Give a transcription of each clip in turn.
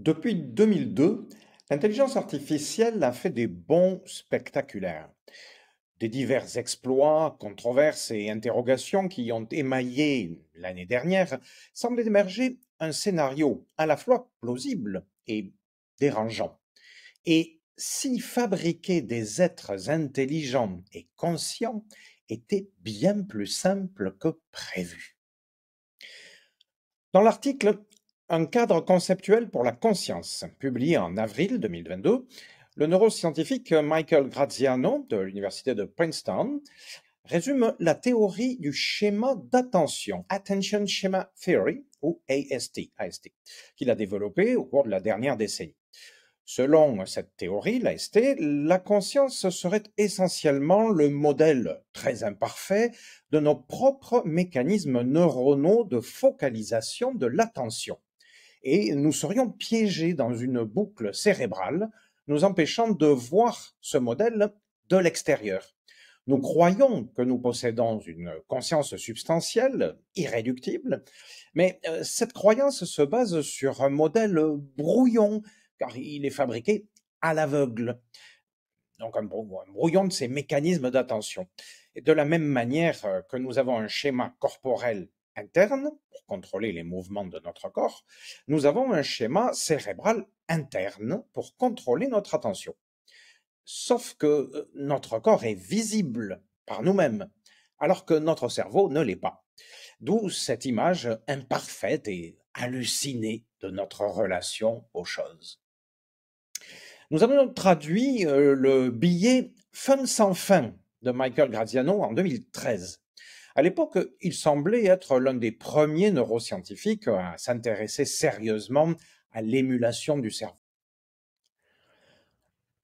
Depuis 2002, l'intelligence artificielle a fait des bons spectaculaires. Des divers exploits, controverses et interrogations qui ont émaillé l'année dernière semblent émerger un scénario à la fois plausible et dérangeant. Et si fabriquer des êtres intelligents et conscients était bien plus simple que prévu. Dans l'article un cadre conceptuel pour la conscience, publié en avril 2022, le neuroscientifique Michael Graziano de l'université de Princeton résume la théorie du schéma d'attention, Attention Schema Theory, ou AST, qu'il a développé au cours de la dernière décennie. Selon cette théorie, l'AST, la conscience serait essentiellement le modèle très imparfait de nos propres mécanismes neuronaux de focalisation de l'attention et nous serions piégés dans une boucle cérébrale, nous empêchant de voir ce modèle de l'extérieur. Nous croyons que nous possédons une conscience substantielle, irréductible, mais euh, cette croyance se base sur un modèle brouillon, car il est fabriqué à l'aveugle. Donc un brouillon de ces mécanismes d'attention. de la même manière euh, que nous avons un schéma corporel interne, pour contrôler les mouvements de notre corps, nous avons un schéma cérébral interne pour contrôler notre attention. Sauf que euh, notre corps est visible par nous-mêmes, alors que notre cerveau ne l'est pas. D'où cette image imparfaite et hallucinée de notre relation aux choses. Nous avons traduit euh, le billet Fun sans fin de Michael Graziano en 2013 à l'époque, il semblait être l'un des premiers neuroscientifiques à s'intéresser sérieusement à l'émulation du cerveau.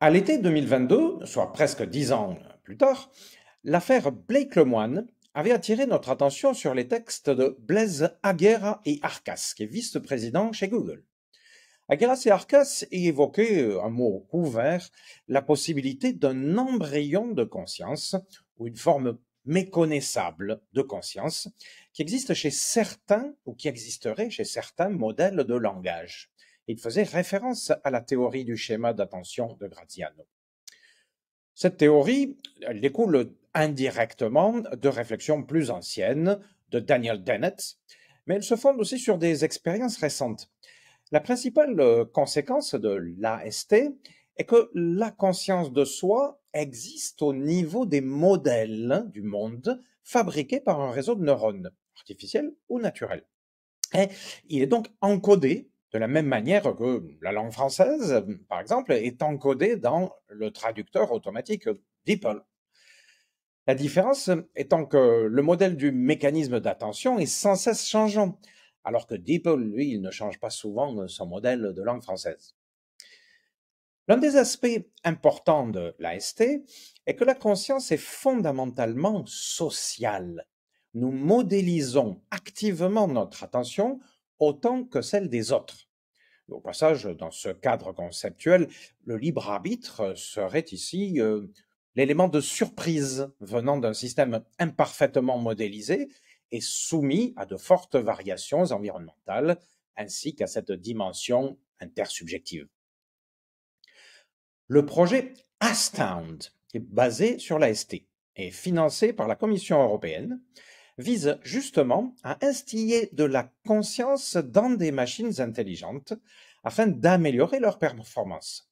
À l'été 2022, soit presque dix ans plus tard, l'affaire Blake Lemoine avait attiré notre attention sur les textes de Blaise Aguera et Arcas, qui est vice-président chez Google. Aguera et Arcas y évoquaient, un mot couvert, la possibilité d'un embryon de conscience, ou une forme méconnaissable de conscience qui existe chez certains ou qui existerait chez certains modèles de langage. Il faisait référence à la théorie du schéma d'attention de Graziano. Cette théorie découle indirectement de réflexions plus anciennes de Daniel Dennett, mais elle se fonde aussi sur des expériences récentes. La principale euh, conséquence de l'AST est que la conscience de soi existe au niveau des modèles du monde fabriqués par un réseau de neurones, artificiels ou naturels. Et il est donc encodé de la même manière que la langue française, par exemple, est encodée dans le traducteur automatique DeepL. La différence étant que le modèle du mécanisme d'attention est sans cesse changeant, alors que DeepL, lui, il ne change pas souvent son modèle de langue française. L'un des aspects importants de l'AST est que la conscience est fondamentalement sociale. Nous modélisons activement notre attention autant que celle des autres. Au passage, dans ce cadre conceptuel, le libre arbitre serait ici euh, l'élément de surprise venant d'un système imparfaitement modélisé et soumis à de fortes variations environnementales, ainsi qu'à cette dimension intersubjective. Le projet Astound, qui est basé sur l'AST et financé par la Commission européenne, vise justement à instiller de la conscience dans des machines intelligentes afin d'améliorer leur performance.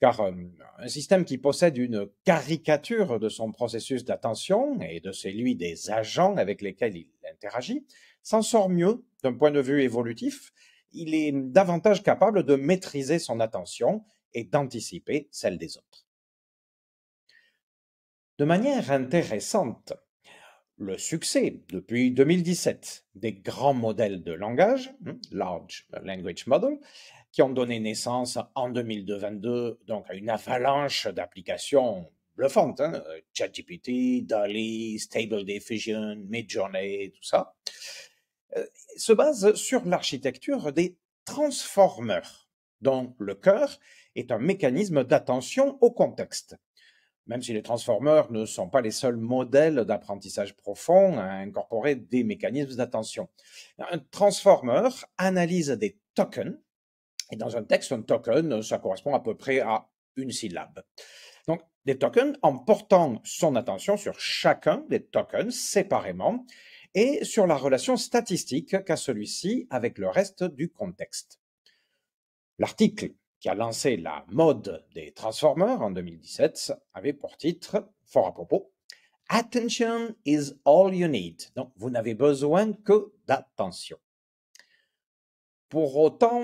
Car euh, un système qui possède une caricature de son processus d'attention et de celui des agents avec lesquels il interagit s'en sort mieux d'un point de vue évolutif. Il est davantage capable de maîtriser son attention et d'anticiper celle des autres. De manière intéressante, le succès depuis 2017 des grands modèles de langage, hein, Large Language Model, qui ont donné naissance en 2022 donc à une avalanche d'applications bluffantes, hein, euh, ChatGPT, DALI, Stable Diffusion, Midjourney, tout ça, euh, se base sur l'architecture des transformeurs dont le cœur est un mécanisme d'attention au contexte. Même si les transformeurs ne sont pas les seuls modèles d'apprentissage profond à incorporer des mécanismes d'attention. Un transformeur analyse des tokens, et dans un texte, un token, ça correspond à peu près à une syllabe. Donc, des tokens en portant son attention sur chacun des tokens séparément et sur la relation statistique qu'a celui-ci avec le reste du contexte. L'article qui a lancé la mode des Transformers en 2017 avait pour titre, fort à propos, Attention is all you need. Donc, vous n'avez besoin que d'attention. Pour autant,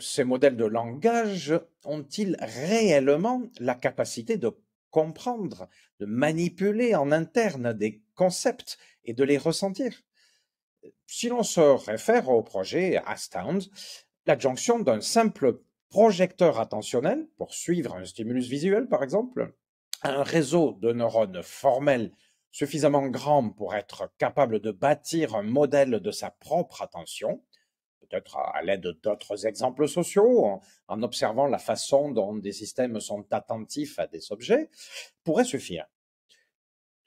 ces modèles de langage ont-ils réellement la capacité de comprendre, de manipuler en interne des concepts et de les ressentir Si l'on se réfère au projet Astound, l'adjonction d'un simple projecteur attentionnel, pour suivre un stimulus visuel par exemple, à un réseau de neurones formels suffisamment grand pour être capable de bâtir un modèle de sa propre attention, peut-être à l'aide d'autres exemples sociaux, en, observant la façon dont des systèmes sont attentifs à des objets, pourrait suffire.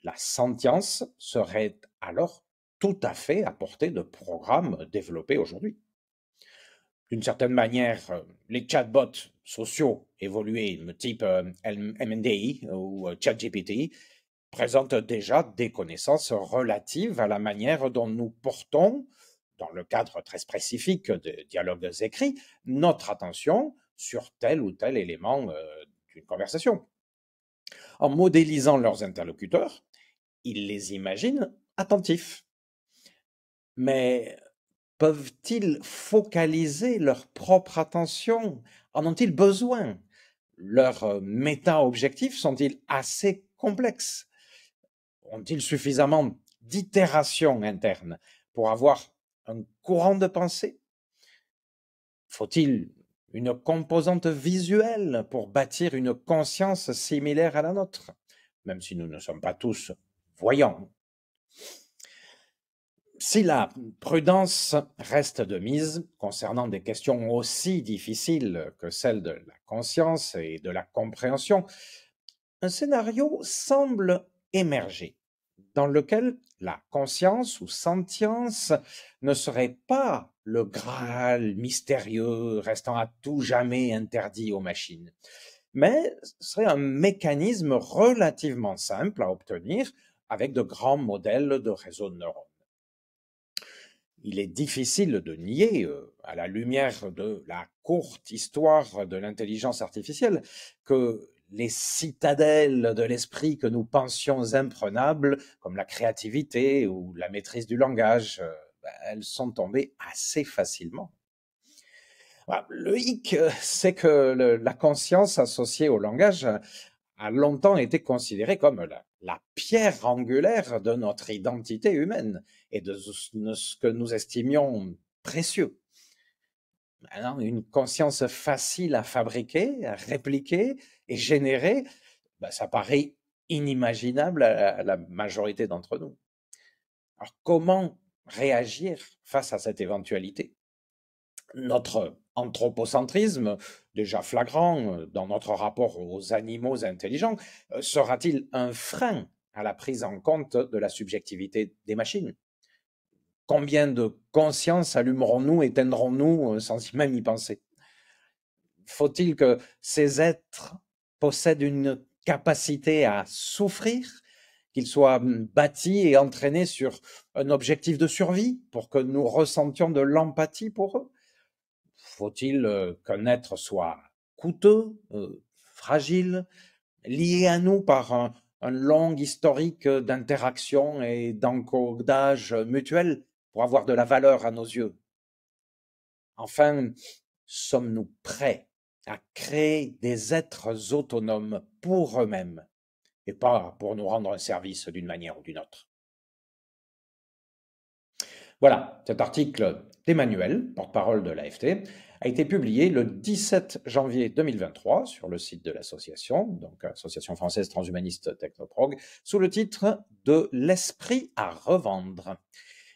La sentience serait alors tout à fait à portée de programmes développés aujourd'hui d'une certaine manière, euh, les chatbots sociaux évolués, type euh, MNDI ou euh, ChatGPT, présentent déjà des connaissances relatives à la manière dont nous portons, dans le cadre très spécifique des dialogues écrits, notre attention sur tel ou tel élément d'une conversation. En modélisant leurs interlocuteurs, ils les imaginent attentifs. Mais Peuvent-ils focaliser leur propre attention En ont-ils besoin Leurs euh, méta-objectifs sont-ils assez complexes Ont-ils suffisamment d'itérations internes pour avoir un courant de pensée Faut-il une composante visuelle pour bâtir une conscience similaire à la nôtre, même si nous ne sommes pas tous voyants si la prudence reste de mise concernant des questions aussi difficiles que celles de la conscience et de la compréhension, un scénario semble émerger dans lequel la conscience ou sentience ne serait pas le Graal mystérieux restant à tout jamais interdit aux machines, mais serait un mécanisme relativement simple à obtenir avec de grands modèles de réseaux de neurones il est difficile de nier, euh, à la lumière de la courte histoire de l'intelligence artificielle, que les citadelles de l'esprit que nous pensions imprenables, comme la créativité ou la maîtrise du langage, euh, ben, elles sont tombées assez facilement. Bah, le hic, euh, c'est que la conscience associée au langage a longtemps été considérée comme la la pierre angulaire de notre identité humaine et de ce que nous estimions précieux. une conscience facile à fabriquer, à répliquer et générer, bah, ça paraît inimaginable à la majorité d'entre nous. Alors comment réagir face à cette éventualité notre anthropocentrisme, déjà flagrant euh, dans notre rapport aux animaux intelligents, euh, sera-t-il un frein à la prise en compte de la subjectivité des machines Combien de consciences allumerons-nous, éteindrons-nous euh, sans même y penser Faut-il que ces êtres possèdent une capacité à souffrir, qu'ils soient hum, bâtis et entraînés sur un objectif de survie pour que nous ressentions de l'empathie pour eux faut-il qu'un euh, être soit coûteux, euh, fragile, lié à nous par un, long historique d'interaction et d'encodage mutuel pour avoir de la valeur à nos yeux. Enfin, sommes-nous prêts à créer des êtres autonomes pour eux-mêmes et pas pour nous rendre un service d'une manière ou d'une autre Voilà, cet article d'Emmanuel, porte-parole de l'AFT, a été publié le 17 janvier 2023 sur le site de l'association, donc Association française transhumaniste Technoprog, sous le titre de L'esprit à revendre.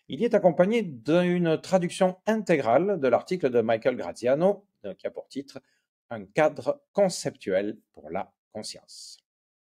Il y est accompagné d'une traduction intégrale de l'article de Michael Graziano qui a pour titre Un cadre conceptuel pour la conscience.